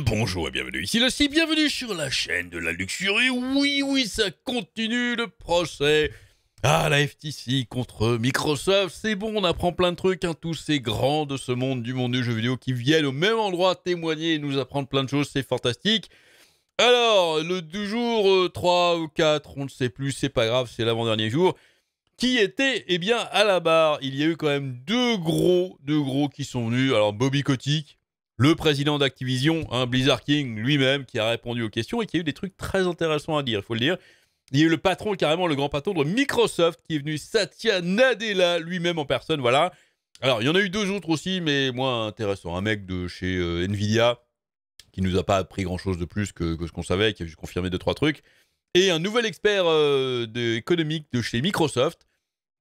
Bonjour et bienvenue ici le site. bienvenue sur la chaîne de la luxurie. Oui, oui, ça continue le procès. à la FTC contre Microsoft, c'est bon, on apprend plein de trucs, hein. tous ces grands de ce monde du monde du jeu vidéo qui viennent au même endroit témoigner et nous apprendre plein de choses, c'est fantastique. Alors, le jour 3 euh, ou 4, on ne sait plus, c'est pas grave, c'est l'avant-dernier jour qui était eh bien à la barre. Il y a eu quand même deux gros, deux gros qui sont venus. Alors Bobby Kotick, le président d'Activision, hein, Blizzard King lui-même, qui a répondu aux questions et qui a eu des trucs très intéressants à dire, il faut le dire. Il y a eu le patron, carrément le grand patron de Microsoft, qui est venu Satya Nadella lui-même en personne, voilà. Alors, il y en a eu deux autres aussi, mais moins intéressants. Un mec de chez euh, Nvidia, qui nous a pas appris grand-chose de plus que, ce qu'on savait, qui a juste confirmé deux, trois trucs. Et un nouvel expert euh, économique de chez Microsoft,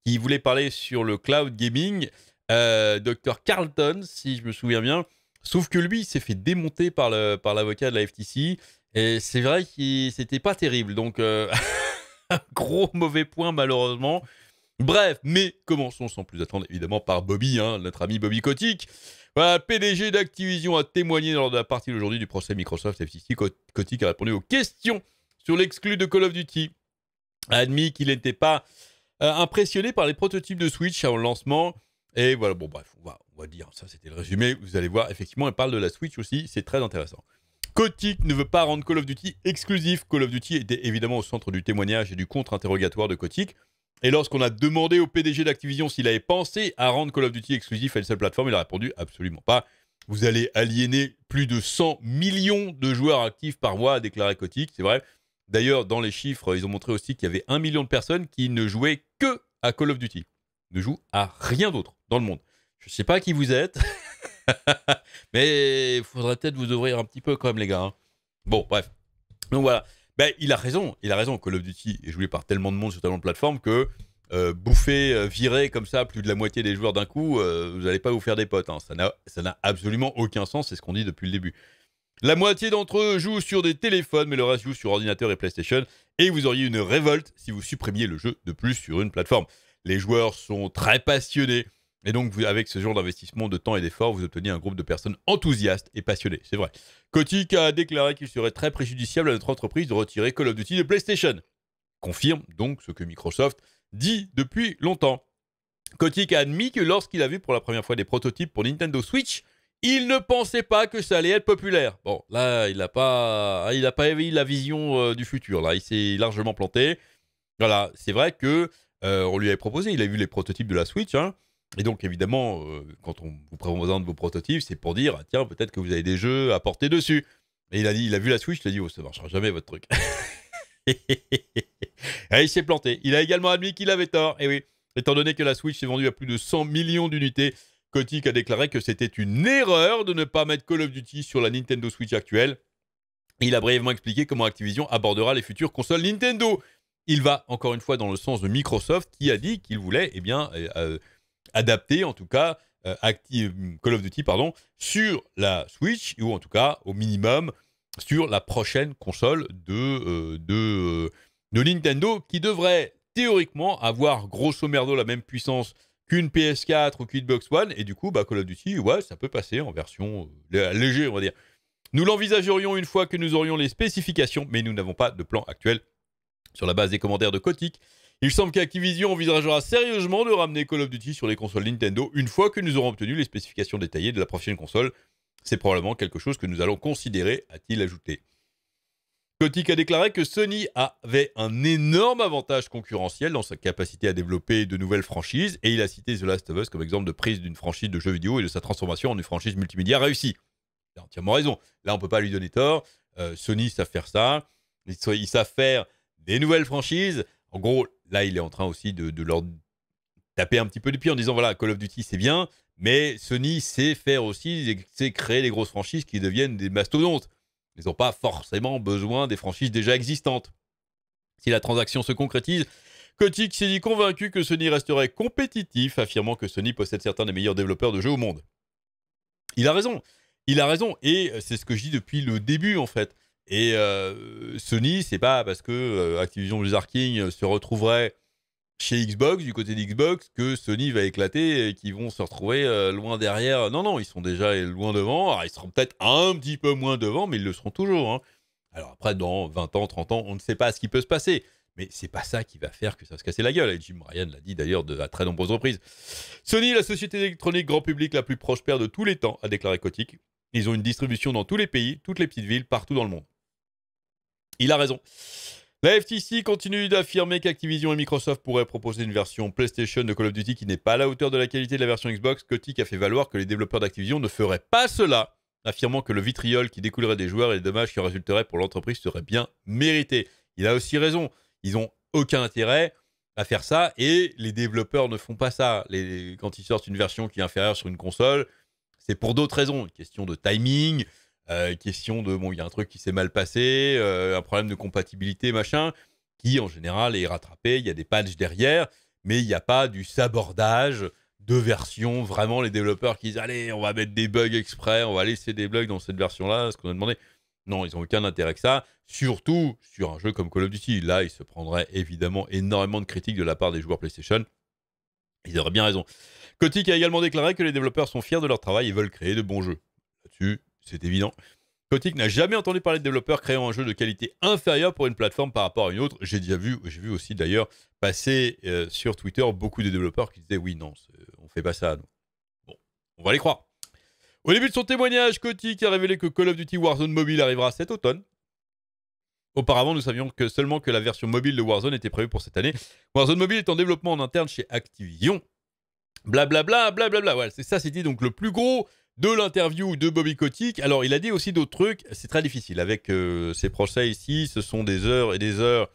qui voulait parler sur le cloud gaming, euh, Dr. Carlton, si je me souviens bien. Sauf que lui, il s'est fait démonter par le par l'avocat de la FTC. Et c'est vrai que c'était pas terrible. Donc, euh, un gros mauvais point, malheureusement. Bref, mais commençons sans plus attendre, évidemment, par Bobby, hein, notre ami Bobby Kotick. Voilà, PDG d'Activision a témoigné lors de la partie d'aujourd'hui du procès Microsoft FTC. Kotick a répondu aux questions sur l'exclus de Call of Duty. A admis qu'il n'était pas euh, impressionné par les prototypes de Switch à le lancement et voilà, bon, bref, on va, dire, ça c'était le résumé. Vous allez voir, effectivement, elle parle de la Switch aussi, c'est très intéressant. Kotick ne veut pas rendre Call of Duty exclusif. Call of Duty était évidemment au centre du témoignage et du contre-interrogatoire de Kotick. Et lorsqu'on a demandé au PDG d'Activision s'il avait pensé à rendre Call of Duty exclusif à une seule plateforme, il a répondu absolument pas. Vous allez aliéner plus de 100 millions de joueurs actifs par mois, a déclaré Kotick, c'est vrai. D'ailleurs, dans les chiffres, ils ont montré aussi qu'il y avait un million de personnes qui ne jouaient que à Call of Duty ne joue à rien d'autre dans le monde. Je ne sais pas qui vous êtes, mais il faudrait peut-être vous ouvrir un petit peu quand même, les gars. Hein. Bon, bref. Donc voilà. Ben, il a raison, il a raison. Call of Duty est joué par tellement de monde sur tellement de plateformes que euh, bouffer, euh, virer comme ça plus de la moitié des joueurs d'un coup, euh, vous n'allez pas vous faire des potes. Hein. Ça n'a absolument aucun sens, c'est ce qu'on dit depuis le début. La moitié d'entre eux jouent sur des téléphones, mais le reste joue sur ordinateur et PlayStation. Et vous auriez une révolte si vous supprimiez le jeu de plus sur une plateforme. Les joueurs sont très passionnés. Et donc, avec ce genre d'investissement de temps et d'efforts, vous obtenez un groupe de personnes enthousiastes et passionnées. C'est vrai. Kotick a déclaré qu'il serait très préjudiciable à notre entreprise de retirer Call of Duty de PlayStation. Confirme donc ce que Microsoft dit depuis longtemps. Kotick a admis que lorsqu'il a vu pour la première fois des prototypes pour Nintendo Switch, il ne pensait pas que ça allait être populaire. Bon, là, il n'a pas, il pas éveillé la vision euh, du futur. Là, il s'est largement planté. Voilà, c'est vrai que euh, on lui avait proposé, il a vu les prototypes de la Switch. Hein. Et donc, évidemment, euh, quand on vous présente vos prototypes, c'est pour dire, ah, tiens, peut-être que vous avez des jeux à porter dessus. Et il a, dit, il a vu la Switch, il a dit, oh, ça marchera jamais votre truc. et il s'est planté. Il a également admis qu'il avait tort. Et oui, étant donné que la Switch s'est vendue à plus de 100 millions d'unités, Kotick a déclaré que c'était une erreur de ne pas mettre Call of Duty sur la Nintendo Switch actuelle. Il a brièvement expliqué comment Activision abordera les futures consoles Nintendo il va encore une fois dans le sens de Microsoft qui a dit qu'il voulait eh bien, euh, euh, adapter en tout cas euh, Call of Duty pardon, sur la Switch ou en tout cas au minimum sur la prochaine console de, de, Nintendo qui devrait théoriquement avoir grosso merdo la même puissance qu'une PS4 ou qu'une Xbox One et du coup bah, Call of Duty ouais ça peut passer en version légère on va dire. Nous l'envisagerions une fois que nous aurions les spécifications mais nous n'avons pas de plan actuel sur la base des commentaires de Kotick, il semble qu'Activision envisagera sérieusement de ramener Call of Duty sur les consoles Nintendo une fois que nous aurons obtenu les spécifications détaillées de la prochaine console. C'est probablement quelque chose que nous allons considérer, a-t-il ajouté. Kotick a déclaré que Sony avait un énorme avantage concurrentiel dans sa capacité à développer de nouvelles franchises, et il a cité The Last of Us comme exemple de prise d'une franchise de jeux vidéo et de sa transformation en une franchise multimédia réussie. Il a entièrement raison. Là, on ne peut pas lui donner tort. Euh, Sony savent faire ça. Ils savent faire des nouvelles franchises. En gros, là, il est en train aussi de, leur taper un petit peu du pied en disant voilà, Call of Duty, c'est bien, mais Sony sait faire aussi, c'est créer les grosses franchises qui deviennent des mastodontes. Ils n'ont pas forcément besoin des franchises déjà existantes. Si la transaction se concrétise, Kotick s'est dit convaincu que Sony resterait compétitif, affirmant que Sony possède certains des meilleurs développeurs de jeux au monde. Il a raison, il a raison, et c'est ce que je dis depuis le début en fait. Et euh, Sony, c'est pas parce que euh, Activision Blizzard King euh, se retrouverait chez Xbox, du côté d'Xbox, que Sony va éclater et qu'ils vont se retrouver loin derrière. Non, non, ils sont déjà loin devant. Alors, ils seront peut-être un petit peu moins devant, mais ils le seront toujours. Hein. Alors après, dans 20 ans, 30 ans, on ne sait pas ce qui peut se passer. Mais c'est pas ça qui va faire que ça se casser la gueule. Et Jim Ryan l'a dit d'ailleurs à très nombreuses reprises. Sony, la société électronique grand public la plus prospère de tous les temps, a déclaré Kotick. Ils ont une distribution dans tous les pays, toutes les petites villes, partout dans le monde. Il a raison. La FTC continue d'affirmer qu'Activision et Microsoft pourraient proposer une version PlayStation de Call of Duty qui n'est pas à la hauteur de la qualité de la version Xbox. Kotick a fait valoir que les développeurs d'Activision ne feraient pas cela, affirmant que le vitriol qui découlerait des joueurs et les dommages qui en résulteraient pour l'entreprise seraient bien mérités. Il a aussi raison. Ils n'ont aucun intérêt à faire ça et les développeurs ne font pas ça. quand ils sortent une version qui est inférieure sur une console, c'est pour d'autres raisons. Une question de timing, euh, question de, bon, il y a un truc qui s'est mal passé, euh, un problème de compatibilité, machin, qui en général est rattrapé, il y a des patchs derrière, mais il n'y a pas du sabordage de version, vraiment les développeurs qui disent, allez, on va mettre des bugs exprès, on va laisser des bugs dans cette version-là, ce qu'on a demandé. Non, ils n'ont aucun intérêt que ça, surtout sur un jeu comme Call of Duty. Là, ils se prendraient évidemment énormément de critiques de la part des joueurs PlayStation. Ils auraient bien raison. Kotick a également déclaré que les développeurs sont fiers de leur travail et veulent créer de bons jeux. Là-dessus, c'est évident. Kotick n'a jamais entendu parler de développeurs créant un jeu de qualité inférieure pour une plateforme par rapport à une autre. J'ai déjà vu, j'ai vu aussi d'ailleurs passer euh, sur Twitter beaucoup de développeurs qui disaient oui, non, on fait pas ça. Bon, on va les croire. Au début de son témoignage, Kotick a révélé que Call of Duty Warzone Mobile arrivera cet automne. Auparavant, nous savions seulement que la version mobile de Warzone était prévue pour cette année. Warzone Mobile est en développement en interne chez Activision. Blablabla, blablabla. Voilà, c'est ça, c'était donc le plus gros de l'interview de Bobby Kotick. Alors, il a dit aussi d'autres trucs. C'est très difficile avec ces euh, procès ici. Ce sont des heures et des heures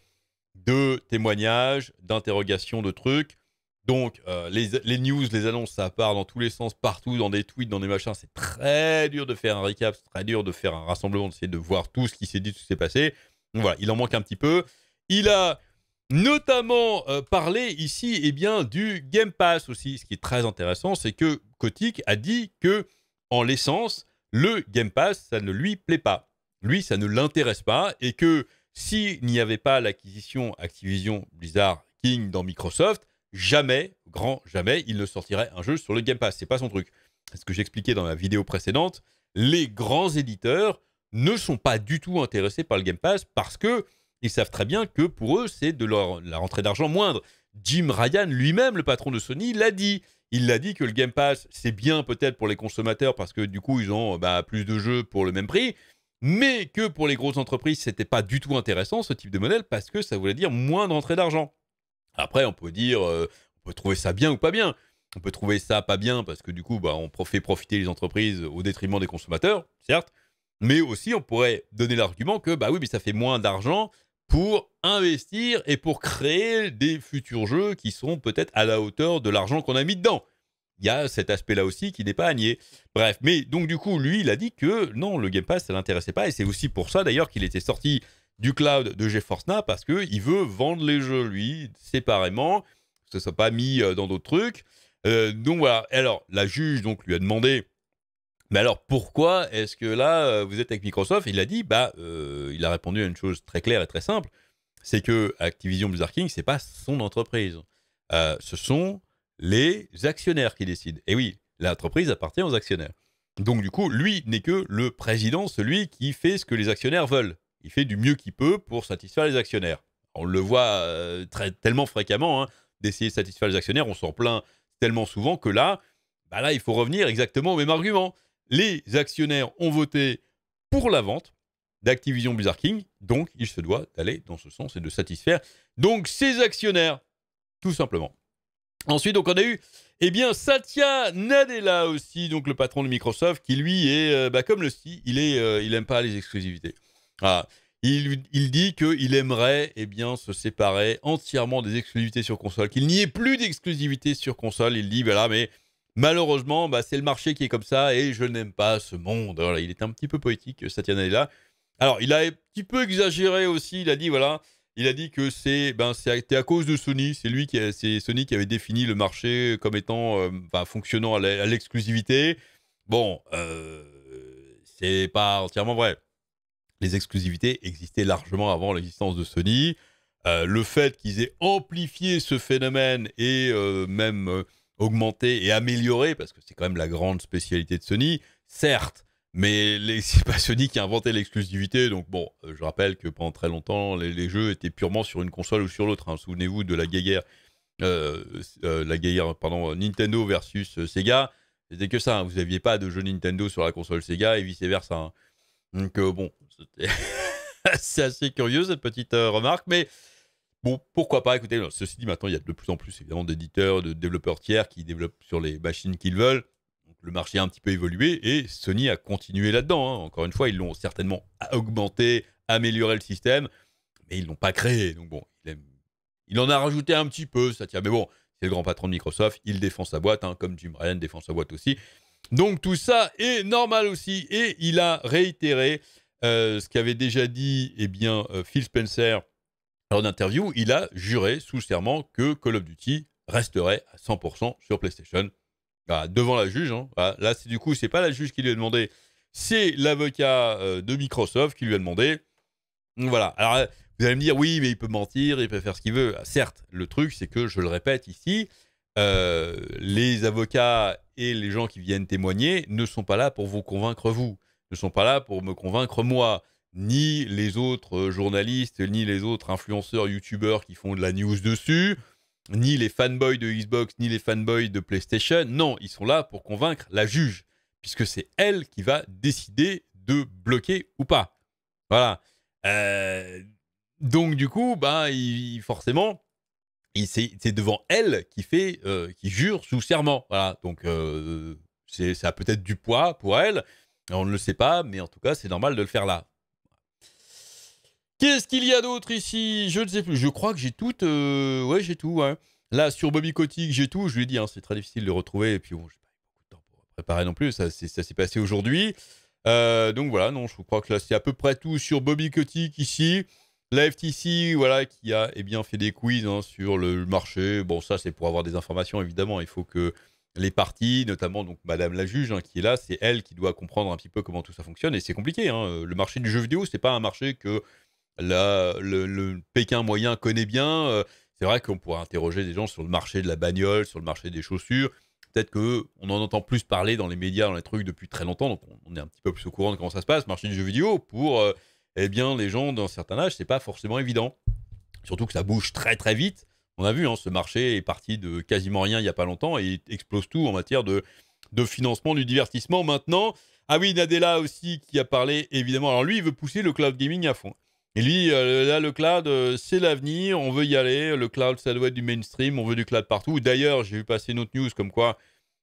de témoignages, d'interrogations, de trucs. Donc, euh, les, news, les annonces, ça part dans tous les sens, partout, dans des tweets, dans des machins. C'est très dur de faire un recap, c'est très dur de faire un rassemblement, d'essayer de voir tout ce qui s'est dit, tout ce qui s'est passé. voilà, il en manque un petit peu. Il a notamment euh, parlé ici et eh bien, du Game Pass aussi. Ce qui est très intéressant, c'est que Kotick a dit que en l'essence, le Game Pass, ça ne lui plaît pas. Lui, ça ne l'intéresse pas et que s'il n'y avait pas l'acquisition Activision Blizzard King dans Microsoft, jamais, grand jamais, il ne sortirait un jeu sur le Game Pass. C'est pas son truc. C'est ce que j'expliquais dans la vidéo précédente. Les grands éditeurs ne sont pas du tout intéressés par le Game Pass parce que ils savent très bien que pour eux, c'est de leur, la rentrée d'argent moindre. Jim Ryan lui-même, le patron de Sony, l'a dit. Il l'a dit que le Game Pass, c'est bien peut-être pour les consommateurs parce que du coup, ils ont bah, plus de jeux pour le même prix, mais que pour les grosses entreprises, n'était pas du tout intéressant ce type de modèle parce que ça voulait dire moins d'entrée d'argent. Après, on peut dire, euh, on peut trouver ça bien ou pas bien. On peut trouver ça pas bien parce que du coup, bah, on fait profiter les entreprises au détriment des consommateurs, certes, mais aussi on pourrait donner l'argument que bah oui, mais ça fait moins d'argent, pour investir et pour créer des futurs jeux qui sont peut-être à la hauteur de l'argent qu'on a mis dedans. Il y a cet aspect-là aussi qui n'est pas à nier. Bref, mais donc du coup, lui, il a dit que non, le Game Pass, ça ne l'intéressait pas. Et c'est aussi pour ça d'ailleurs qu'il était sorti du cloud de GeForce Now parce qu'il veut vendre les jeux, lui, séparément. ce ne soit pas mis euh, dans d'autres trucs. Euh, donc voilà. Alors, la juge donc, lui a demandé mais alors pourquoi est-ce que là, euh, vous êtes avec Microsoft Il a dit, bah, euh, il a répondu à une chose très claire et très simple, c'est que Activision Blizzard King, c'est pas son entreprise, euh, ce sont les actionnaires qui décident. Et oui, l'entreprise appartient aux actionnaires. Donc du coup, lui n'est que le président, celui qui fait ce que les actionnaires veulent. Il fait du mieux qu'il peut pour satisfaire les actionnaires. On le voit tellement fréquemment, hein, d'essayer de satisfaire les actionnaires, on s'en plaint tellement souvent que là, bah là, il faut revenir exactement au même argument les actionnaires ont voté pour la vente d'Activision Blizzard King, donc il se doit d'aller dans ce sens et de satisfaire donc ses actionnaires, tout simplement. Ensuite, donc on a eu eh bien, Satya Nadella aussi, donc le patron de Microsoft, qui lui est, euh, bah, comme le si, il est, euh, pas les exclusivités. Ah, il, il dit qu'il aimerait, eh bien, se séparer entièrement des exclusivités sur console, qu'il n'y ait plus d'exclusivités sur console. Il dit, voilà, mais Malheureusement, bah, c'est le marché qui est comme ça et je n'aime pas ce monde. il est un petit peu poétique, Satya euh, là Alors, il a un petit peu exagéré aussi. Il a dit, voilà, il a dit que c'est ben, à cause de Sony. C'est lui qui, c'est Sony qui avait défini le marché comme étant euh, fonctionnant à l'exclusivité. Bon, euh, c'est pas entièrement vrai. Les exclusivités existaient largement avant l'existence de Sony. Euh, le fait qu'ils aient amplifié ce phénomène et même augmenter et améliorer, parce que c'est quand même la grande spécialité de Sony, certes, mais c'est pas Sony qui a inventé l'exclusivité, donc bon, euh, je rappelle que pendant très longtemps, les, jeux étaient purement sur une console ou sur l'autre. Hein. Souvenez-vous de la guerre, euh, euh, la guerre, pardon, Nintendo versus Sega, c'était que ça. Hein. Vous n'aviez pas de jeu Nintendo sur la console Sega et vice versa. Hein. Donc bon, c'est assez curieux cette petite remarque, mais pourquoi pas Écoutez, ceci dit, maintenant, il y a de plus en plus, évidemment, d'éditeurs, de développeurs tiers qui développent sur les machines qu'ils veulent. le marché a un petit peu évolué et Sony a continué là-dedans. Hein. Encore une fois, ils l'ont certainement augmenté, amélioré le système, mais ils ne l'ont pas créé. Donc, bon, il, en a rajouté un petit peu, ça tient. Mais bon, c'est le grand patron de Microsoft, il défend sa boîte, hein, comme Jim Ryan défend sa boîte aussi. Donc, tout ça est normal aussi. Et il a réitéré euh, ce qu'avait déjà dit et eh bien, euh, Phil Spencer alors, d'interview, il a juré sous serment que Call of Duty resterait à 100% sur PlayStation. Ah, devant la juge. Hein. Ah, là, c'est du coup, c'est pas la juge qui lui a demandé, c'est l'avocat euh, de Microsoft qui lui a demandé. Voilà. Alors, euh, vous allez me dire, oui, mais il peut mentir, il peut faire ce qu'il veut. Ah, certes, le truc, c'est que, je le répète ici, euh, les avocats et les gens qui viennent témoigner ne sont pas là pour vous convaincre vous, ne sont pas là pour me convaincre moi ni les autres journalistes, ni les autres influenceurs, youtubeurs qui font de la news dessus, ni les fanboys de Xbox, ni les fanboys de PlayStation. Non, ils sont là pour convaincre la juge, puisque c'est elle qui va décider de bloquer ou pas. Voilà. Euh, donc du coup, bah, forcément, c'est, devant elle qui fait, euh, qui jure sous serment. Voilà. Donc euh, c'est, ça a peut-être du poids pour elle. On ne le sait pas, mais en tout cas, c'est normal de le faire là. Qu'est-ce qu'il y a d'autre ici Je ne sais plus. Je crois que j'ai tout. Oui, euh, Ouais, j'ai tout. Là, sur Bobby Kotick, j'ai tout. Je lui ai dit, hein, c'est très difficile de le retrouver. Et puis, bon, j'ai pas eu beaucoup de temps pour préparer non plus. Ça, ça s'est passé aujourd'hui. Euh, donc voilà, non, je crois que là, c'est à peu près tout sur Bobby Kotick ici. La FTC, voilà, qui a eh bien, fait des quiz hein, sur le marché. Bon, ça, c'est pour avoir des informations, évidemment. Il faut que les parties, notamment donc Madame la juge hein, qui est là, c'est elle qui doit comprendre un petit peu comment tout ça fonctionne et c'est compliqué. Le marché du jeu vidéo, ce n'est pas un marché que là le, Pékin moyen connaît bien. Euh, c'est vrai qu'on pourrait interroger des gens sur le marché de la bagnole, sur le marché des chaussures. Peut-être qu'on en entend plus parler dans les médias, dans les trucs depuis très longtemps, donc on, est un petit peu plus au courant de comment ça se passe. Marché du jeu vidéo, pour euh, eh bien, les gens d'un certain âge, c'est pas forcément évident. Surtout que ça bouge très très vite. On a vu, hein, ce marché est parti de quasiment rien il n'y a pas longtemps et explose tout en matière de, de financement du divertissement maintenant. Ah oui, Nadella aussi qui a parlé, évidemment. Alors lui, il veut pousser le cloud gaming à fond. Et lui, euh, là, le cloud, euh, c'est l'avenir, on veut y aller, le cloud, ça doit être du mainstream, on veut du cloud partout. D'ailleurs, j'ai vu passer une autre news comme quoi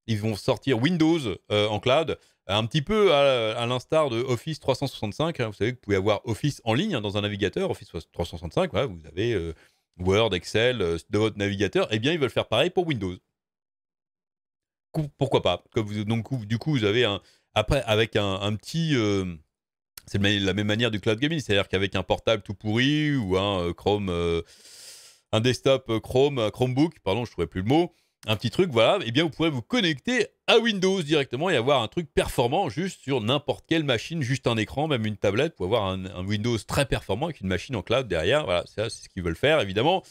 ils vont sortir Windows euh, en cloud, un petit peu à, l'instar de Office 365. Hein, vous savez que vous pouvez avoir Office en ligne hein, dans un navigateur, Office 365, vous avez Word, Excel de votre navigateur. Eh bien, ils veulent faire pareil pour Windows. Pourquoi pas comme vous, donc, Du coup, vous avez un, après, avec un petit c'est la même manière du cloud gaming, c'est-à-dire qu'avec un portable tout pourri ou un euh, euh, euh, Chrome, un desktop Chrome, Chromebook, pardon, je ne trouvais plus le mot, un petit truc, voilà, et eh bien vous pouvez vous connecter à Windows directement et avoir un truc performant juste sur n'importe quelle machine, juste un écran, même une tablette, pour avoir un, Windows très performant avec une machine en cloud derrière. Voilà, c'est ce qu'ils veulent faire évidemment.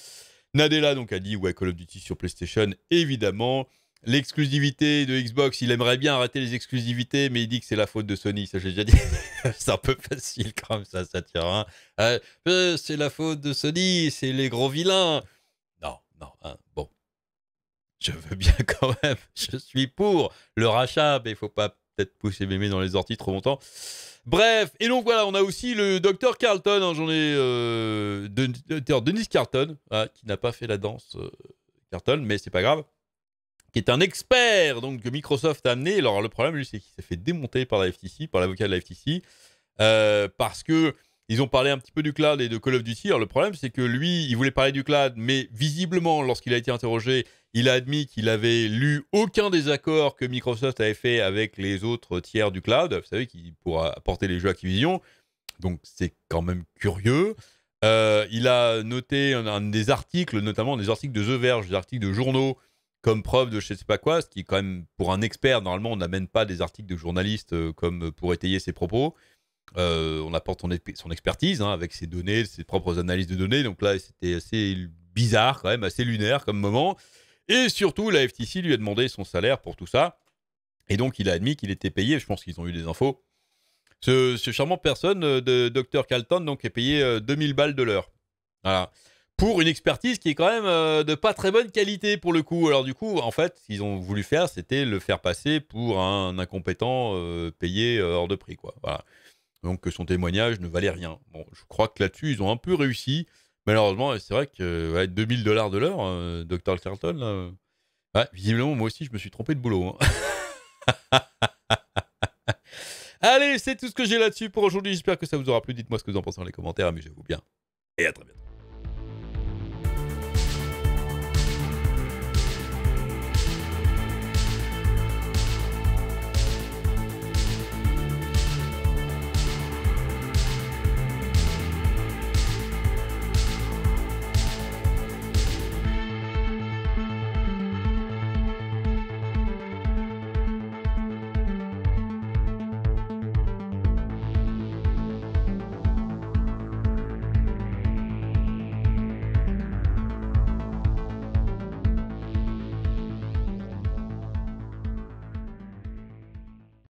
Nadella donc a dit ouais Call of Duty sur PlayStation évidemment. L'exclusivité de Xbox, il aimerait bien arrêter les exclusivités, mais il dit que c'est la faute de Sony. Ça, j'ai déjà dit. c'est un peu facile, comme ça, ça tire. Hein. Euh, euh, c'est la faute de Sony, c'est les gros vilains. Non, non, hein, bon. Je veux bien quand même. Je suis pour le rachat, mais il faut pas peut-être pousser mémé dans les orties trop longtemps. Bref, et donc voilà, on a aussi le docteur Carlton, hein, j'en ai euh, Denis euh, Carlton, hein, qui n'a pas fait la danse Carlton, mais c'est pas grave qui est un expert donc que Microsoft a amené. Alors le problème, lui, c'est qu'il s'est fait démonter par la par l'avocat de la FTC, euh, parce que ils ont parlé un petit peu du cloud et de Call of Duty. Alors le problème, c'est que lui, il voulait parler du cloud, mais visiblement, lorsqu'il a été interrogé, il a admis qu'il avait lu aucun des accords que Microsoft avait fait avec les autres tiers du cloud. Vous savez, qui pourra apporter les jeux Activision. Donc c'est quand même curieux. Euh, il a noté des articles, notamment des articles de The Verge, des articles de journaux, comme preuve de je sais pas quoi, ce qui quand même pour un expert, normalement on n'amène pas des articles de journalistes euh, comme pour étayer ses propos. Euh, on apporte son, expertise hein, avec ses données, ses propres analyses de données. Donc là, c'était assez bizarre quand même, assez lunaire comme moment. Et surtout, la FTC lui a demandé son salaire pour tout ça. Et donc, il a admis qu'il était payé. Je pense qu'ils ont eu des infos. Ce, charmant personne, euh, de Dr. Calton, donc, est payé 2000 balles de l'heure. Voilà pour une expertise qui est quand même euh, de pas très bonne qualité pour le coup. Alors du coup, en fait, ce qu'ils ont voulu faire, c'était le faire passer pour un incompétent euh, payé euh, hors de prix, quoi. Donc son témoignage ne valait rien. Bon, je crois que là-dessus, ils ont un peu réussi. Malheureusement, c'est vrai que 2000 dollars de l'heure, Dr. Carlton, visiblement, moi aussi, je me suis trompé de boulot. Hein. Allez, c'est tout ce que j'ai là-dessus pour aujourd'hui. J'espère que ça vous aura plu. Dites-moi ce que vous en pensez dans les commentaires. Amusez-vous bien. Et à très bientôt.